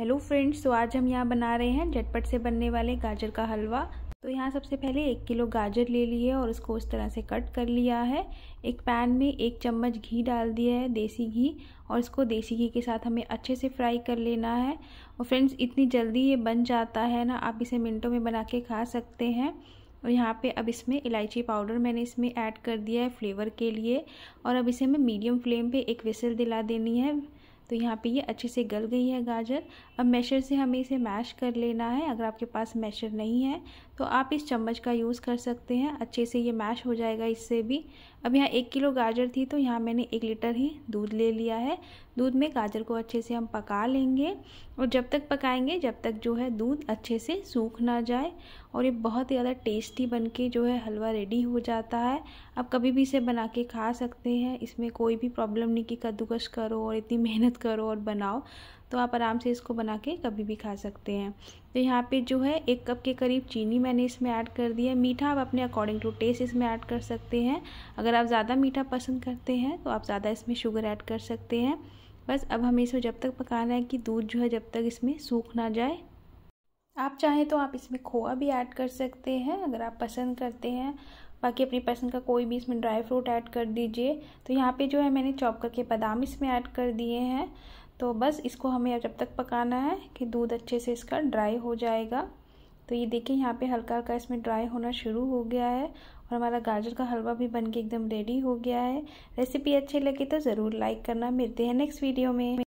hello friends तो आज हम यहाँ बना रहे हैं झटपट से बनने वाले गाजर का हलवा तो यहाँ सबसे पहले एक किलो गाजर ले ली है और उसको उस तरह से कट कर लिया है एक पैन में एक चम्मच घी डाल दिया है देसी घी और इसको देसी घी के साथ हमें अच्छे से फ्राई कर लेना है और फ्रेंड्स इतनी जल्दी ये बन जाता है ना आप इसे मिनटों में बना के खा सकते हैं और यहाँ पे अब इसमें इलायची पाउडर मैंने इसमें ऐड कर दिया है फ्लेवर के लिए और अब इसे हमें मीडियम फ्लेम पे एक विसल दिला देनी है तो यहाँ पे ये अच्छे से गल गई है गाजर अब मैशर से हमें इसे मैश कर लेना है अगर आपके पास मैशर नहीं है तो आप इस चम्मच का यूज़ कर सकते हैं अच्छे से ये मैश हो जाएगा इससे भी अब यहाँ एक किलो गाजर थी तो यहाँ मैंने एक लीटर ही दूध ले लिया है दूध में गाजर को अच्छे से हम पका लेंगे और जब तक पकाएंगे जब तक जो है दूध अच्छे से सूख ना जाए और ये बहुत ही ज़्यादा टेस्टी बन के जो है हलवा रेडी हो जाता है आप कभी भी इसे बना के खा सकते हैं इसमें कोई भी प्रॉब्लम नहीं कि कद्दूकश करो और इतनी मेहनत करो और बनाओ तो आप आराम से इसको बना के कभी भी खा सकते हैं तो यहाँ पे जो है एक कप के करीब चीनी मैंने इसमें ऐड कर दी है मीठा आप अपने अकॉर्डिंग टू टेस्ट इसमें ऐड कर सकते हैं अगर आप ज़्यादा मीठा पसंद करते हैं तो आप ज़्यादा इसमें शुगर ऐड कर सकते हैं बस अब हमें इसमें जब तक पकाना है कि दूध जो है जब तक इसमें सूख ना जाए आप चाहें तो आप इसमें खोआ भी ऐड कर सकते हैं अगर आप पसंद करते हैं बाकी अपनी पसंद का कोई भी इसमें ड्राई फ्रूट ऐड कर दीजिए तो यहाँ पे जो है मैंने चॉप करके बादाम इसमें ऐड कर दिए हैं तो बस इसको हमें जब तक पकाना है कि दूध अच्छे से इसका ड्राई हो जाएगा तो ये देखिए यहाँ पे हल्का हल्का इसमें ड्राई होना शुरू हो गया है और हमारा गाजर का हलवा भी बन के एकदम रेडी हो गया है रेसिपी अच्छी लगी तो ज़रूर लाइक करना मिलते हैं नेक्स्ट वीडियो में